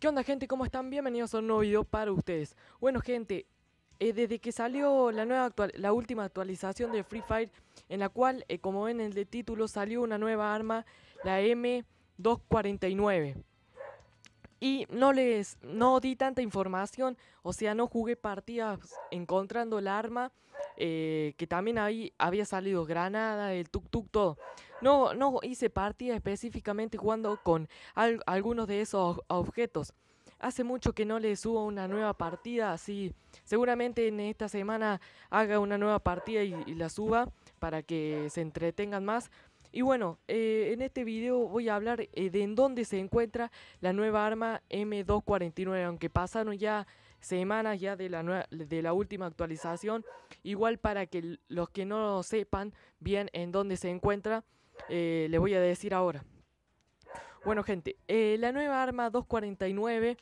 ¿Qué onda gente? ¿Cómo están? Bienvenidos a un nuevo video para ustedes. Bueno gente, eh, desde que salió la, nueva actual la última actualización de Free Fire, en la cual, eh, como ven en el título, salió una nueva arma, la M249. Y no les no di tanta información, o sea, no jugué partidas encontrando la arma eh, que también ahí había salido Granada, el tuk tuk, todo. No, no hice partida específicamente jugando con algunos de esos objetos. Hace mucho que no le subo una nueva partida, así seguramente en esta semana haga una nueva partida y, la suba para que se entretengan más. Y bueno, eh, en este video voy a hablar eh, de en dónde se encuentra la nueva arma M249, aunque pasaron ya semanas ya de la, de la última actualización. Igual para que los que no sepan bien en dónde se encuentra, eh, le voy a decir ahora. Bueno gente, eh, la nueva arma 249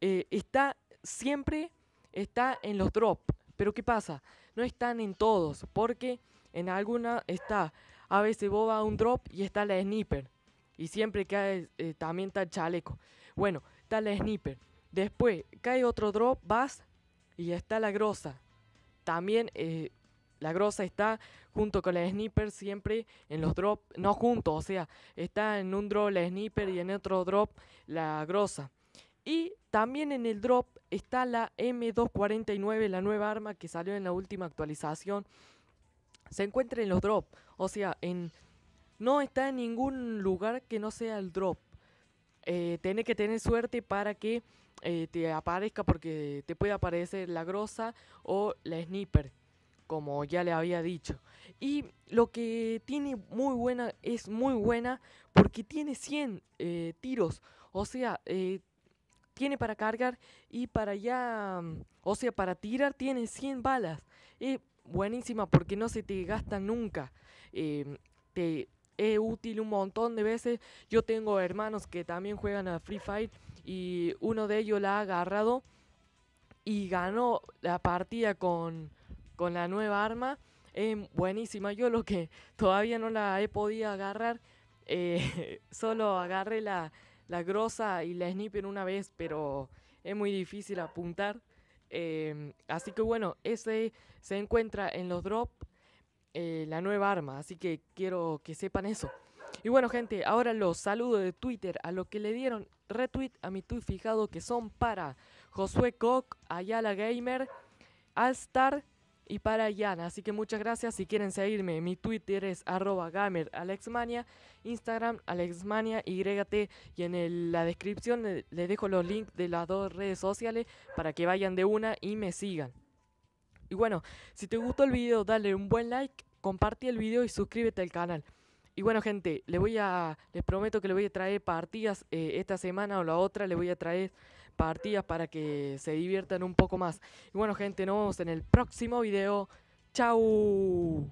eh, está siempre está en los drops. Pero ¿qué pasa? No están en todos, porque en alguna está, a veces vos un drop y está la sniper. Y siempre cae, también está el chaleco. Bueno, está la sniper. Después cae otro drop, vas y está la grosa. También eh, la grosa está junto con la sniper siempre en los drops, no juntos, o sea, está en un drop la sniper y en otro drop la grosa. Y también en el drop está la M249, la nueva arma que salió en la última actualización. Se encuentra en los drops, o sea, en no está en ningún lugar que no sea el drop eh, que tener suerte para que eh, te aparezca, porque te puede aparecer la grosa o la sniper, como ya le había dicho. Y lo que tiene muy buena, es muy buena, porque tiene 100 eh, tiros, o sea, eh, tiene para cargar y para ya, o sea, para tirar tiene 100 balas. Es buenísima porque no se te gasta nunca. te, es útil un montón de veces. Yo tengo hermanos que también juegan a Free Fight y uno de ellos la ha agarrado y ganó la partida con, con la nueva arma. Es buenísima. Yo lo que todavía no la he podido agarrar, eh, solo agarré la, la grosa y la sniper una vez, pero es muy difícil apuntar. Em, así que bueno, ese se encuentra en los drops eh, la nueva arma, así que quiero que sepan eso. Y bueno, gente, ahora los saludo de Twitter a los que le dieron retweet a mi tweet fijado que son para Josué Koch, Ayala Gamer, Alstar y para Yana. Así que muchas gracias. Si quieren seguirme, mi Twitter es arroba gamer alexmania, Instagram alexmania YT y en la descripción les dejo los links de las dos redes sociales para que vayan de una y me sigan. Y bueno, si te gustó el video, dale un buen like, comparte el video y suscríbete al canal. Y bueno, gente, les voy a, les prometo que le voy a traer partidas eh, esta semana o la otra, le voy a traer partidas para que se diviertan un poco más. Y bueno, gente, nos vemos en el próximo video. ¡Chao!